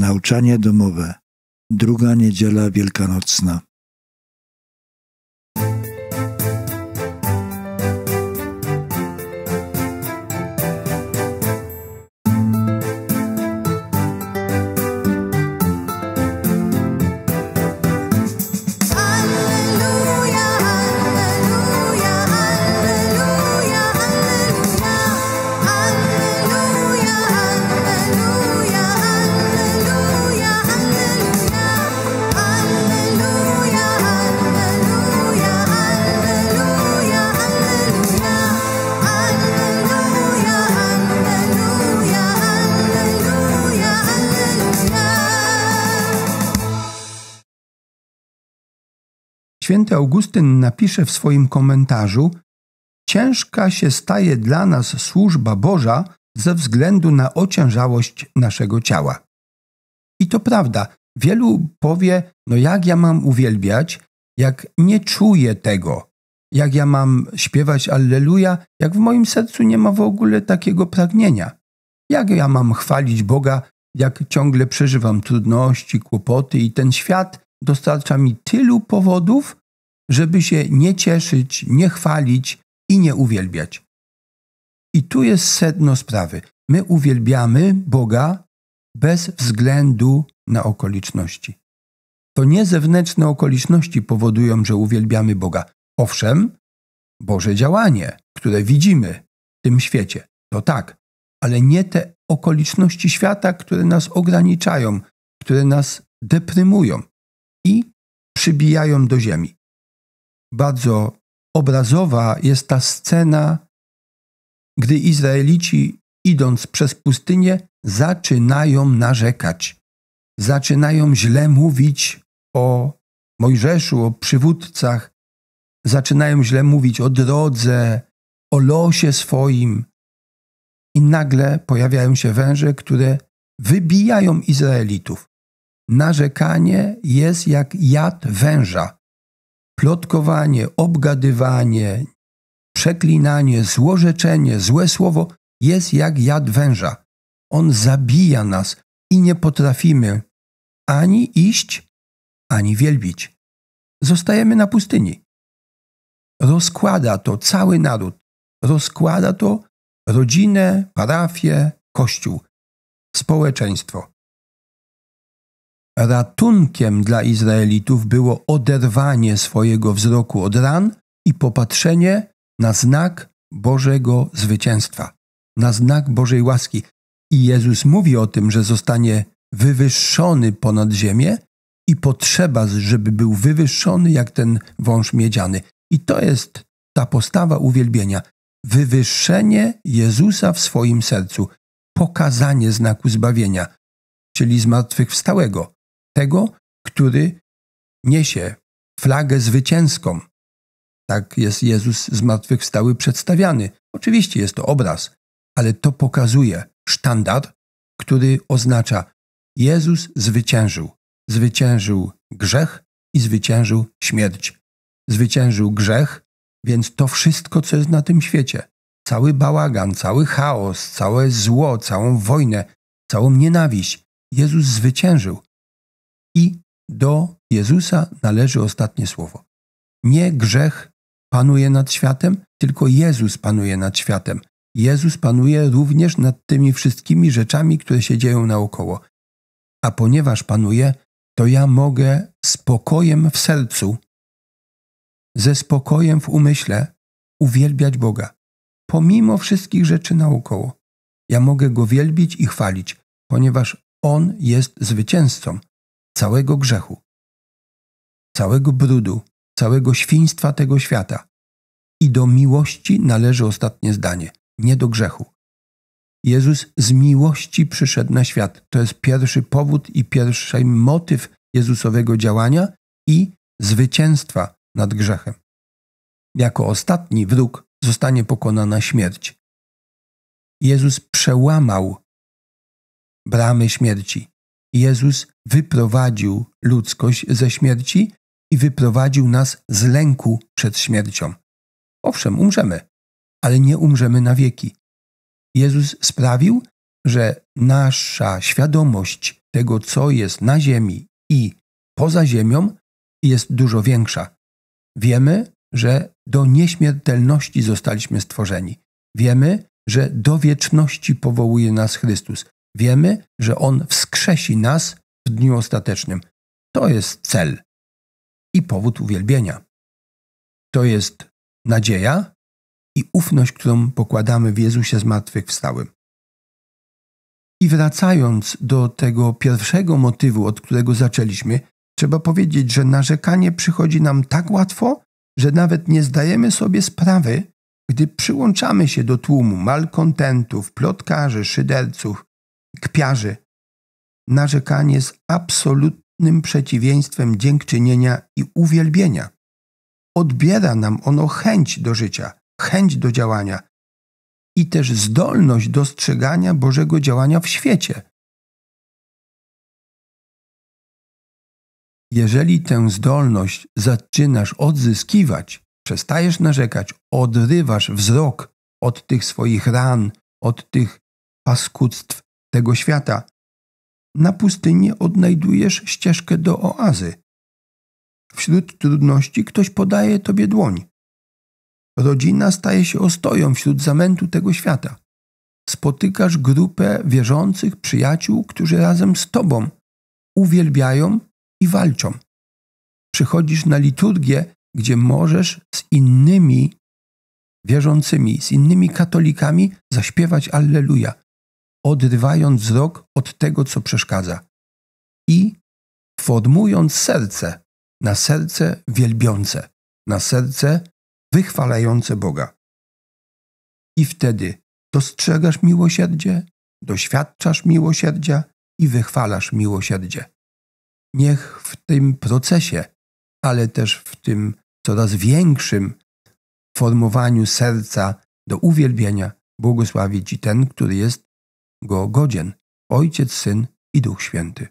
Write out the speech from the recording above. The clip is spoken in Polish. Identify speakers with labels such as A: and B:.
A: Nauczanie domowe, druga niedziela wielkanocna. Święty Augustyn napisze w swoim komentarzu: Ciężka się staje dla nas służba Boża ze względu na ociężałość naszego ciała. I to prawda, wielu powie: No, jak ja mam uwielbiać, jak nie czuję tego, jak ja mam śpiewać Alleluja, jak w moim sercu nie ma w ogóle takiego pragnienia. Jak ja mam chwalić Boga, jak ciągle przeżywam trudności, kłopoty i ten świat dostarcza mi tylu powodów, żeby się nie cieszyć, nie chwalić i nie uwielbiać. I tu jest sedno sprawy. My uwielbiamy Boga bez względu na okoliczności. To nie zewnętrzne okoliczności powodują, że uwielbiamy Boga. Owszem, Boże działanie, które widzimy w tym świecie, to tak, ale nie te okoliczności świata, które nas ograniczają, które nas deprymują i przybijają do ziemi bardzo obrazowa jest ta scena, gdy Izraelici idąc przez pustynię zaczynają narzekać, zaczynają źle mówić o Mojżeszu, o przywódcach, zaczynają źle mówić o drodze, o losie swoim. I nagle pojawiają się węże, które wybijają Izraelitów. Narzekanie jest jak jad węża plotkowanie, obgadywanie, przeklinanie, złorzeczenie, złe słowo jest jak jad węża. On zabija nas i nie potrafimy ani iść, ani wielbić. Zostajemy na pustyni. Rozkłada to cały naród, rozkłada to rodzinę, parafię, kościół, społeczeństwo. Ratunkiem dla Izraelitów było oderwanie swojego wzroku od ran i popatrzenie na znak Bożego zwycięstwa, na znak Bożej łaski. I Jezus mówi o tym, że zostanie wywyższony ponad ziemię i potrzeba, żeby był wywyższony jak ten wąż miedziany. I to jest ta postawa uwielbienia. Wywyższenie Jezusa w swoim sercu, pokazanie znaku zbawienia, czyli zmartwychwstałego tego, który niesie flagę zwycięską. Tak jest Jezus zmartwychwstały przedstawiany. Oczywiście jest to obraz, ale to pokazuje sztandar, który oznacza Jezus zwyciężył. Zwyciężył grzech i zwyciężył śmierć. Zwyciężył grzech, więc to wszystko, co jest na tym świecie, cały bałagan, cały chaos, całe zło, całą wojnę, całą nienawiść, Jezus zwyciężył i do Jezusa należy ostatnie słowo. Nie grzech panuje nad światem, tylko Jezus panuje nad światem. Jezus panuje również nad tymi wszystkimi rzeczami, które się dzieją naokoło. A ponieważ panuje, to ja mogę spokojem w sercu, ze spokojem w umyśle uwielbiać Boga. Pomimo wszystkich rzeczy naokoło, ja mogę go wielbić i chwalić, ponieważ On jest zwycięzcą całego grzechu, całego brudu, całego świństwa tego świata. I do miłości należy ostatnie zdanie, nie do grzechu. Jezus z miłości przyszedł na świat. To jest pierwszy powód i pierwszy motyw Jezusowego działania i zwycięstwa nad grzechem. Jako ostatni wróg zostanie pokonana śmierć. Jezus przełamał bramy śmierci. Jezus wyprowadził ludzkość ze śmierci i wyprowadził nas z lęku przed śmiercią. Owszem, umrzemy, ale nie umrzemy na wieki. Jezus sprawił, że nasza świadomość tego, co jest na Ziemi i poza Ziemią, jest dużo większa. Wiemy, że do nieśmiertelności zostaliśmy stworzeni. Wiemy, że do wieczności powołuje nas Chrystus. Wiemy, że On wskrzesi nas w dniu ostatecznym. To jest cel i powód uwielbienia. To jest nadzieja i ufność, którą pokładamy w Jezusie zmartwychwstałym. I wracając do tego pierwszego motywu, od którego zaczęliśmy, trzeba powiedzieć, że narzekanie przychodzi nam tak łatwo, że nawet nie zdajemy sobie sprawy, gdy przyłączamy się do tłumu malkontentów, plotkarzy, szyderców, kpiarzy. Narzekanie jest absolutnym przeciwieństwem dziękczynienia i uwielbienia. Odbiera nam ono chęć do życia, chęć do działania i też zdolność dostrzegania Bożego działania w świecie. Jeżeli tę zdolność zaczynasz odzyskiwać, przestajesz narzekać, odrywasz wzrok od tych swoich ran, od tych paskudztw, tego świata. Na pustyni odnajdujesz ścieżkę do oazy. Wśród trudności ktoś podaje tobie dłoń. Rodzina staje się ostoją wśród zamętu tego świata. Spotykasz grupę wierzących przyjaciół, którzy razem z tobą uwielbiają i walczą. Przychodzisz na liturgię, gdzie możesz z innymi wierzącymi, z innymi katolikami zaśpiewać Alleluja, odrywając wzrok od tego, co przeszkadza i formując serce na serce wielbiące, na serce wychwalające Boga. I wtedy dostrzegasz miłosierdzie, doświadczasz miłosierdzia i wychwalasz miłosierdzie. Niech w tym procesie, ale też w tym coraz większym formowaniu serca do uwielbienia błogosławi Ci ten, który jest go godzien, Ojciec, Syn i Duch Święty.